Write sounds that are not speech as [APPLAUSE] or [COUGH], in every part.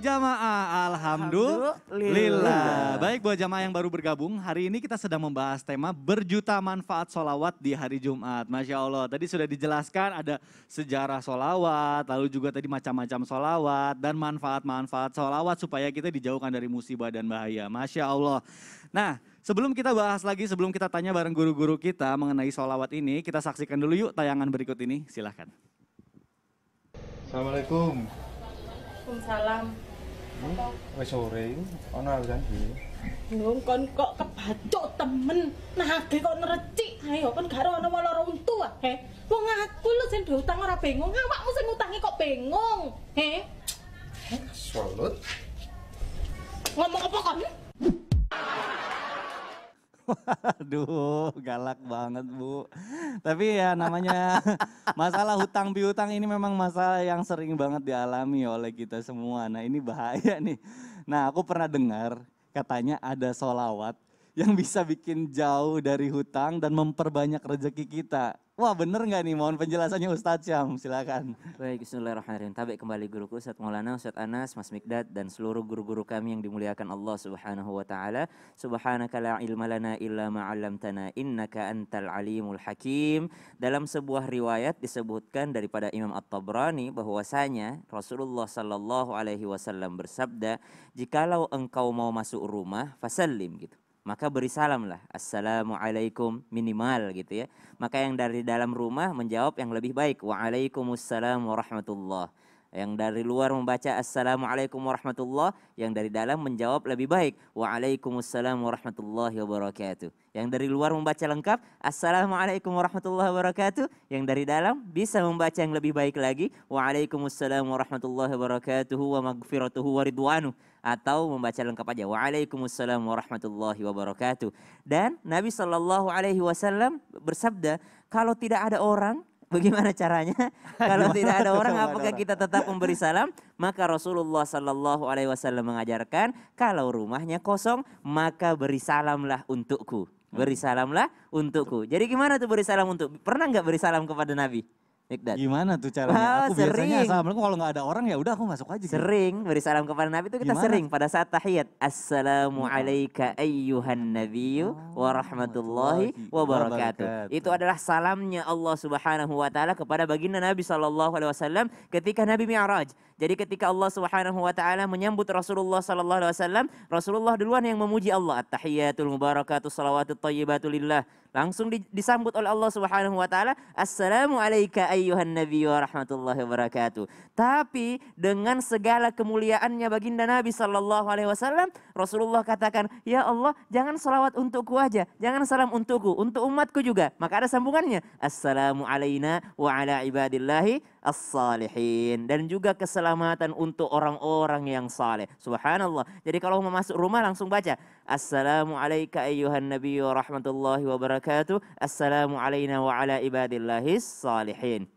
jamaah. Alhamdulillah. Baik buat jamaah yang baru bergabung, hari ini kita sedang membahas tema berjuta manfaat solawat di hari Jumat. Masya Allah, tadi sudah dijelaskan ada sejarah solawat, lalu juga tadi macam-macam solawat dan manfaat-manfaat solawat supaya kita dijauhkan dari musibah dan bahaya. Masya Allah. Nah, Sebelum kita bahas lagi, sebelum kita tanya bareng guru-guru kita mengenai solawat ini, kita saksikan dulu yuk tayangan berikut ini. Silahkan. Assalamualaikum. Assalamualaikum. Wes sore iku ana urusan dhewe. Wong kon kok kebacok temen, nagih kok nerecik. Ayo kon gak ana wong lara untu ah. Wong aku lho sing duwe utang ora bengong, awakmu sing utangi kok bengong, He? Solut. Ngomong apa kon? Aduh, galak banget Bu. Tapi ya namanya [LAUGHS] masalah hutang piutang ini memang masalah yang sering banget dialami oleh kita semua. Nah ini bahaya nih. Nah aku pernah dengar katanya ada solawat yang bisa bikin jauh dari hutang dan memperbanyak rezeki kita. Wah bener nggak nih? Mohon penjelasannya Ustadz Syam, silakan. Baik, Bismillahirrahmanirrahim. Tabik kembali guruku Ustadz Maulana, Ustadz Anas, Mas Mikdad, dan seluruh guru-guru kami yang dimuliakan Allah subhanahu wa ta'ala. Subhanaka la ilma lana illa ma'alamtana innaka antal alimul hakim. Dalam sebuah riwayat disebutkan daripada Imam At-Tabrani bahwasanya Rasulullah sallallahu alaihi wasallam bersabda, "Jikalau engkau mau masuk rumah, fasallim." gitu maka beri salam lah assalamualaikum minimal gitu ya maka yang dari dalam rumah menjawab yang lebih baik waalaikumsalam warahmatullah yang dari luar membaca assalamualaikum warahmatullah yang dari dalam menjawab lebih baik waalaikumsalam warahmatullahi wabarakatuh yang dari luar membaca lengkap assalamualaikum warahmatullahi wabarakatuh yang dari dalam bisa membaca yang lebih baik lagi waalaikumsalam warahmatullahi wabarakatuh wa magfiratuhu wa ridwanuh atau membaca lengkap aja. Waalaikumsalam warahmatullahi wabarakatuh. Dan Nabi Shallallahu Alaihi Wasallam bersabda, kalau tidak ada orang [LAUGHS] Bagaimana caranya? [LAUGHS] Kalau tidak ada orang, apakah kita tetap memberi salam? Maka Rasulullah Shallallahu Alaihi Wasallam mengajarkan, kalau rumahnya kosong, maka beri salamlah untukku. Beri hmm. salamlah untukku. Jadi gimana tuh beri salam untuk? Pernah nggak beri salam kepada Nabi? Mikdad. Gimana tuh caranya? Oh, aku sering. biasanya assalamualaikum kalau nggak ada orang ya udah aku masuk aja. Gitu. Sering gitu. beri salam kepada Nabi itu kita Gimana? sering pada saat tahiyat. Iya. alaika ayyuhan nabiyyu oh, wa rahmatullahi wa barakatuh. Itu adalah salamnya Allah Subhanahu wa taala kepada baginda Nabi sallallahu alaihi wasallam ketika Nabi Mi'raj. Jadi ketika Allah Subhanahu wa taala menyambut Rasulullah sallallahu alaihi wasallam, Rasulullah duluan yang memuji Allah. At-tahiyatul mubarakatuh salawatut thayyibatu lillah. Langsung disambut oleh Allah Subhanahu wa taala, "Assalamu alayka ayyuhan nabi wa rahmatullahi wabarakatuh." Tapi dengan segala kemuliaannya baginda Nabi sallallahu alaihi wasallam, Rasulullah katakan, "Ya Allah, jangan salawat untukku aja, jangan salam untukku, untuk umatku juga." Maka ada sambungannya, "Assalamu alaina wa ala ibadillahi as-salihin." Dan juga keselamatan untuk orang-orang yang saleh. Subhanallah. Jadi kalau mau masuk rumah langsung baca, عليك أيها النبي ورحمة الله وبركاته السلام علينا وعلى ala الله الصالحين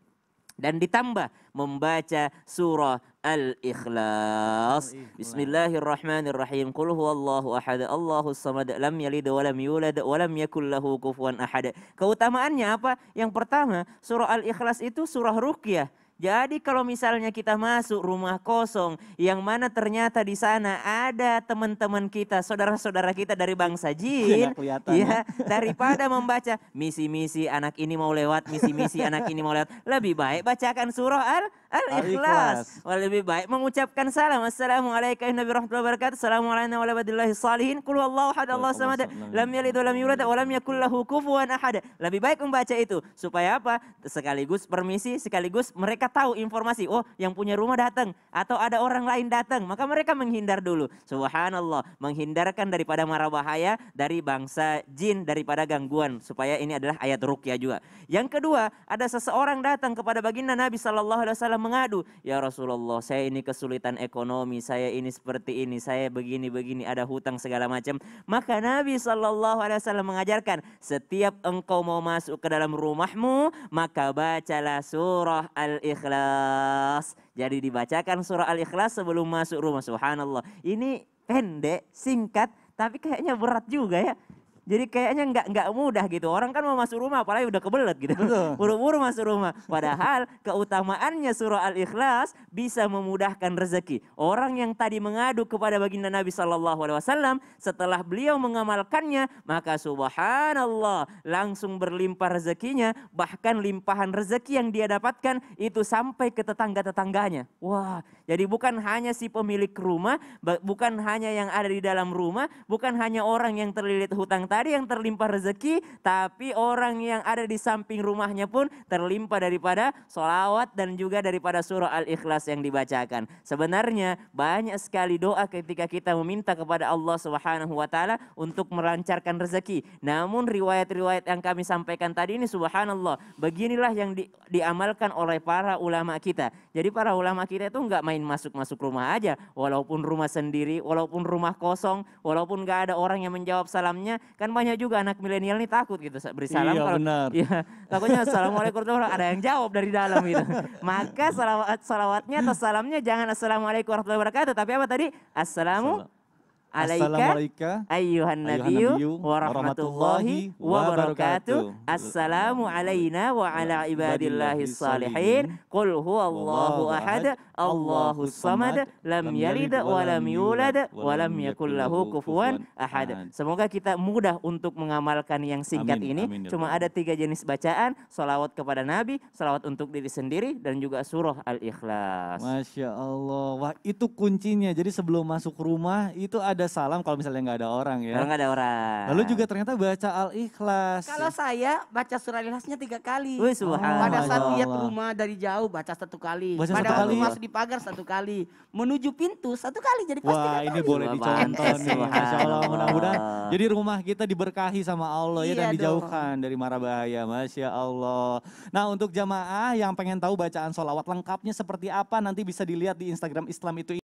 Dan ditambah membaca surah Al-Ikhlas. Bismillahirrahmanirrahim. Qul huwallahu ahad, Allahu samad, lam yalid wa lam yulad wa lam yakul lahu kufuwan ahad. Keutamaannya apa? Yang pertama, surah Al-Ikhlas itu surah ruqyah jadi kalau misalnya kita masuk rumah kosong yang mana ternyata di sana ada teman-teman kita, saudara-saudara kita dari bangsa jin, iya, ya, ya [LAUGHS] daripada membaca misi-misi anak ini mau lewat, misi-misi anak ini mau lewat, lebih baik bacakan surah al Al-ikhlas. Al lebih baik mengucapkan salam. Assalamualaikum warahmatullahi wabarakatuh. Assalamualaikum warahmatullahi wabarakatuh. Kul wallahu had Allah samad. Lam yalid lam yulad wa lam yakul lahu kufuwan ahad. Lebih baik membaca itu supaya apa? Sekaligus permisi, sekaligus mereka tahu informasi. Oh, yang punya rumah datang atau ada orang lain datang, maka mereka menghindar dulu. Subhanallah, menghindarkan daripada mara bahaya dari bangsa jin daripada gangguan supaya ini adalah ayat ruqyah juga. Yang kedua, ada seseorang datang kepada baginda Nabi sallallahu alaihi wasallam mengadu, "Ya Rasulullah, saya ini kesulitan ekonomi, saya ini seperti ini, saya begini-begini, ada hutang segala macam." Maka Nabi Shallallahu alaihi wasallam mengajarkan, "Setiap engkau mau masuk ke dalam rumahmu, maka bacalah surah Al-Ikhlas." Jadi dibacakan surah Al-Ikhlas sebelum masuk rumah. Subhanallah. Ini pendek, singkat, tapi kayaknya berat juga ya. Jadi kayaknya nggak nggak mudah gitu. Orang kan mau masuk rumah apalagi udah kebelet gitu. [LAUGHS] Buru-buru masuk rumah. Padahal keutamaannya surah Al-Ikhlas bisa memudahkan rezeki. Orang yang tadi mengadu kepada baginda Nabi Shallallahu alaihi wasallam setelah beliau mengamalkannya, maka subhanallah langsung berlimpah rezekinya, bahkan limpahan rezeki yang dia dapatkan itu sampai ke tetangga-tetangganya. Wah, jadi bukan hanya si pemilik rumah, bukan hanya yang ada di dalam rumah, bukan hanya orang yang terlilit hutang tadi ada yang terlimpah rezeki, tapi orang yang ada di samping rumahnya pun terlimpah daripada solawat dan juga daripada surah Al-Ikhlas yang dibacakan. Sebenarnya banyak sekali doa ketika kita meminta kepada Allah Subhanahu wa taala untuk melancarkan rezeki. Namun riwayat-riwayat yang kami sampaikan tadi ini subhanallah, beginilah yang di, diamalkan oleh para ulama kita. Jadi para ulama kita itu nggak main masuk-masuk rumah aja, walaupun rumah sendiri, walaupun rumah kosong, walaupun nggak ada orang yang menjawab salamnya, kan banyak juga anak milenial nih takut gitu beri salam iya, kalau benar. Ya, takutnya assalamualaikum warahmatullahi ada yang jawab dari dalam gitu. [LAUGHS] Maka salawat salawatnya atau salamnya jangan assalamualaikum warahmatullahi wabarakatuh tapi apa tadi? Assalamu Salam Assalamualaikum ayuhan nabiyyu warahmatullahi wabarakatuh Assalamu alaina wa ala ibadillahi salihin. Qul huwallahu ahad, Allahu samad, lam yalid wa lam yulad wa lam yakul lahu kufuwan ahad. Semoga kita mudah untuk mengamalkan yang singkat amin, ini. Amin, ya Cuma ada tiga jenis bacaan, Salawat kepada Nabi, salawat untuk diri sendiri, dan juga surah Al-Ikhlas. Masya Allah, wah itu kuncinya. Jadi sebelum masuk rumah itu ada ada salam kalau misalnya nggak ada orang ya. Kalau nggak ada orang. Lalu juga ternyata baca Al-Ikhlas. Kalau saya baca surah Al-Ikhlasnya tiga kali. Wih, subhanallah. Pada saat lihat rumah dari jauh baca satu kali. Baca Pada satu waktu masuk di pagar satu kali. Menuju pintu satu kali jadi pasti Wah, ini kali. boleh dicontoh nih. Insya Allah, mudah-mudahan. Jadi rumah kita diberkahi sama Allah iya ya dan iya dong. dijauhkan dari mara bahaya. Masya Allah. Nah, untuk jamaah yang pengen tahu bacaan sholawat lengkapnya seperti apa nanti bisa dilihat di Instagram Islam itu